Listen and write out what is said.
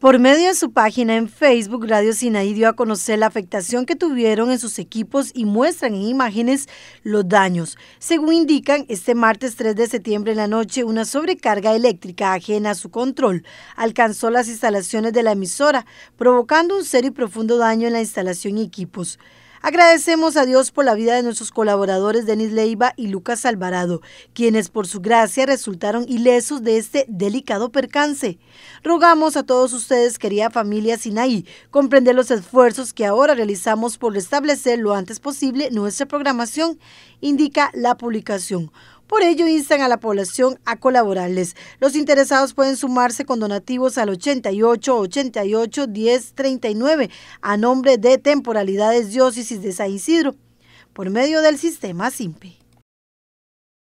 Por medio de su página en Facebook, Radio Sinaí dio a conocer la afectación que tuvieron en sus equipos y muestran en imágenes los daños. Según indican, este martes 3 de septiembre en la noche, una sobrecarga eléctrica ajena a su control alcanzó las instalaciones de la emisora, provocando un serio y profundo daño en la instalación y equipos. Agradecemos a Dios por la vida de nuestros colaboradores Denis Leiva y Lucas Alvarado, quienes por su gracia resultaron ilesos de este delicado percance. Rogamos a todos ustedes, querida familia Sinaí, comprender los esfuerzos que ahora realizamos por restablecer lo antes posible nuestra programación, indica la publicación. Por ello, instan a la población a colaborarles. Los interesados pueden sumarse con donativos al 88 88 10 39 a nombre de Temporalidades Diócesis de San Isidro por medio del sistema SIMPE.